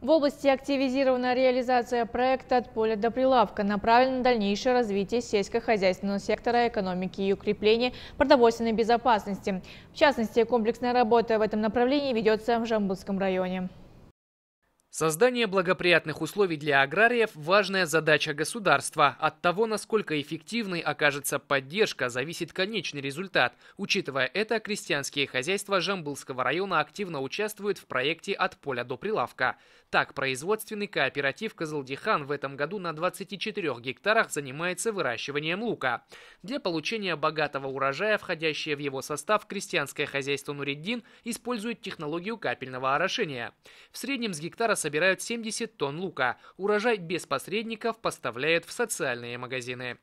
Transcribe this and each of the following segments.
В области активизирована реализация проекта «От поля до прилавка», направлено на дальнейшее развитие сельскохозяйственного сектора экономики и укрепление продовольственной безопасности. В частности, комплексная работа в этом направлении ведется в Жамбулском районе. Создание благоприятных условий для аграриев – важная задача государства. От того, насколько эффективной окажется поддержка, зависит конечный результат. Учитывая это, крестьянские хозяйства Жамбылского района активно участвуют в проекте «От поля до прилавка». Так, производственный кооператив «Кызылдихан» в этом году на 24 гектарах занимается выращиванием лука. Для получения богатого урожая, входящее в его состав, крестьянское хозяйство Нуриддин использует технологию капельного орошения. В среднем с гектара собирают 70 тонн лука. Урожай без посредников поставляют в социальные магазины.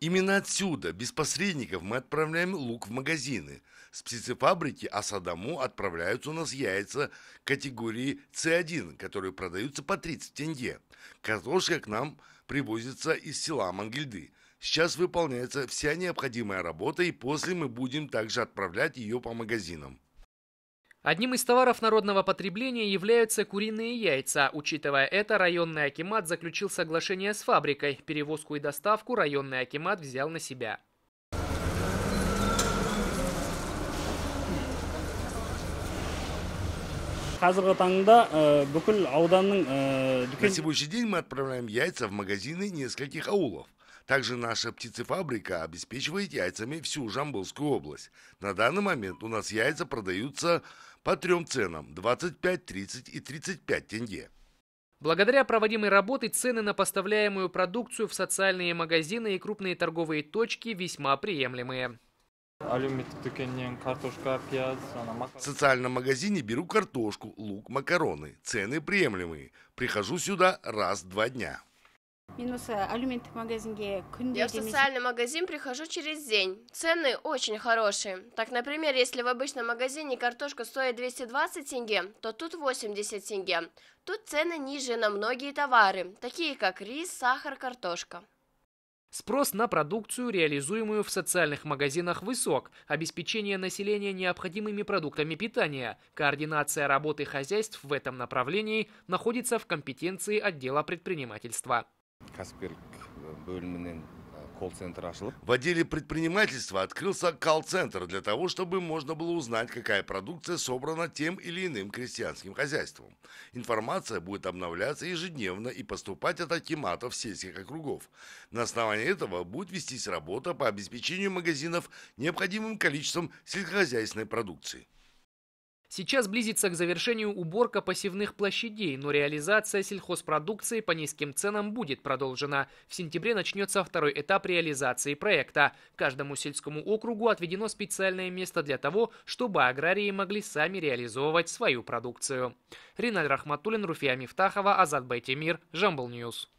Именно отсюда, без посредников, мы отправляем лук в магазины. С птицефабрики Асадаму отправляются у нас яйца категории С1, которые продаются по 30 тенге. Картошка к нам привозится из села Мангельды. Сейчас выполняется вся необходимая работа, и после мы будем также отправлять ее по магазинам. Одним из товаров народного потребления являются куриные яйца. Учитывая это, районный акимат заключил соглашение с фабрикой. Перевозку и доставку районный акимат взял на себя. Э, э, на сегодняшний день мы отправляем яйца в магазины нескольких аулов. Также наша птицефабрика обеспечивает яйцами всю Жамбылскую область. На данный момент у нас яйца продаются по трем ценам – 25, 30 и 35 тенге. Благодаря проводимой работе цены на поставляемую продукцию в социальные магазины и крупные торговые точки весьма приемлемые. В социальном магазине беру картошку, лук, макароны. Цены приемлемые. Прихожу сюда раз два дня я в социальный магазин прихожу через день цены очень хорошие так например если в обычном магазине картошка стоит 220 тенге то тут 80 тенге тут цены ниже на многие товары такие как рис сахар картошка Спрос на продукцию, реализуемую в социальных магазинах, высок. Обеспечение населения необходимыми продуктами питания. Координация работы хозяйств в этом направлении находится в компетенции отдела предпринимательства. Э, э, в отделе предпринимательства открылся колл-центр для того, чтобы можно было узнать, какая продукция собрана тем или иным крестьянским хозяйством. Информация будет обновляться ежедневно и поступать от акиматов сельских округов. На основании этого будет вестись работа по обеспечению магазинов необходимым количеством сельскохозяйственной продукции. Сейчас близится к завершению уборка посевных площадей, но реализация сельхозпродукции по низким ценам будет продолжена. В сентябре начнется второй этап реализации проекта. Каждому сельскому округу отведено специальное место для того, чтобы аграрии могли сами реализовывать свою продукцию. Риналь Рахматуллин, Руфия Мифтахова, Азат Байтемир, Жамбл Ньюс.